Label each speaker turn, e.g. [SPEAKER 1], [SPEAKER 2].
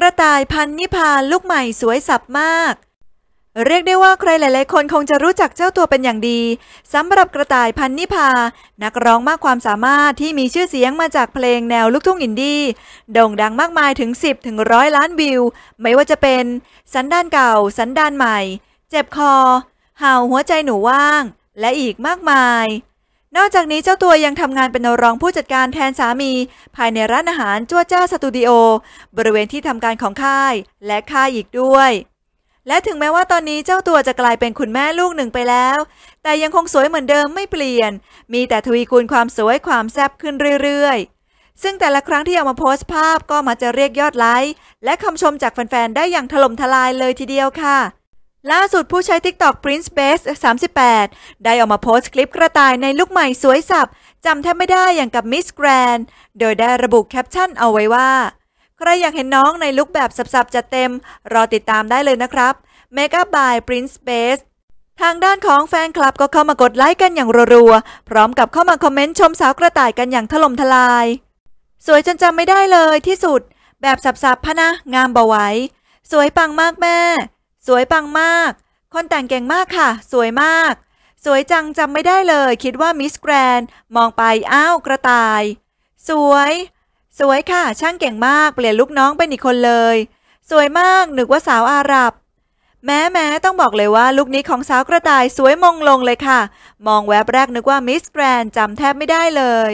[SPEAKER 1] กระต่ายพันนิพานลูกใหม่สวยสับมาก เรียกได้ว่าใครหลายๆคนคงจะรู้จักเจ้าตัวเป็นอย่างดีสำหรับกระต่ายพันนิพา นักร้องมากความสามารถที่มีชื่อเสียงมาจากเพลงแนวลูกทุ่งอินดี้โด่งดังมากมายถึง 10ถึงร้อยล้านวิว ไม่ว่าจะเป็น สันดานเก่า สันดานใหม่ เจ็บคอเห่าหัวใจหนูว่าง และอีกมากมายนอกจากนี้เจ้าตัวยังทำงานเป็นรองผู้จัดการแทนสามีภายในร้านอาหารจั่วจ้าสตูดิโอบริเวณที่ทำการของค่ายและค่ายอีกด้วย และถึงแม้ว่าตอนนี้เจ้าตัวจะกลายเป็นคุณแม่ลูกหนึ่งไปแล้ว แต่ยังคงสวยเหมือนเดิมไม่เปลี่ยน มีแต่ทวีคูณความสวยความแซ่บขึ้นเรื่อยๆ ซึ่งแต่ละครั้งที่เอามาโพสต์ภาพก็มาจะเรียกยอดไลค์และคำชมจากแฟนๆได้อย่างถล่มทลายเลยทีเดียวค่ะล่าสุดผู้ใช้ TikTok Prince Base 38 ได้ออกมาโพสต์คลิปกระต่ายในลุกใหม่สวยสับ จำแทบไม่ได้อย่างกับมิสแกรนโดยได้ระบุแคปชั่นเอาไว้ว่า ใครอยากเห็นน้องในลุกแบบสับๆจะเต็มรอติดตามได้เลยนะครับ Makeup by Prince Base ทางด้านของแฟนคลับก็เข้ามากดไลค์กันอย่างรัวๆ พร้อมกับเข้ามาคอมเมนต์ชมสาวกระต่ายกันอย่างถล่มทลาย สวยจนจำไม่ได้เลยที่สุดแบบสับๆพะนะงามบาไหวสวยปังมากแม่สวยปังมาก คนแต่งเก่งมากค่ะ สวยมาก สวยจังจำไม่ได้เลยคิดว่ามิสแกรนมองไปอ้าวกระต่าย สวย สวยค่ะ ช่างเก่งมาก เปลี่ยนลูกน้องเป็นอีกคนเลย สวยมากนึกว่าสาวอาหรับ แม้แม้ต้องบอกเลยว่าลูกนี้ของสาวกระต่าย สวยมงลงเลยค่ะ มองแวบแรกนึกว่ามิสแกรนจำแทบไม่ได้เลย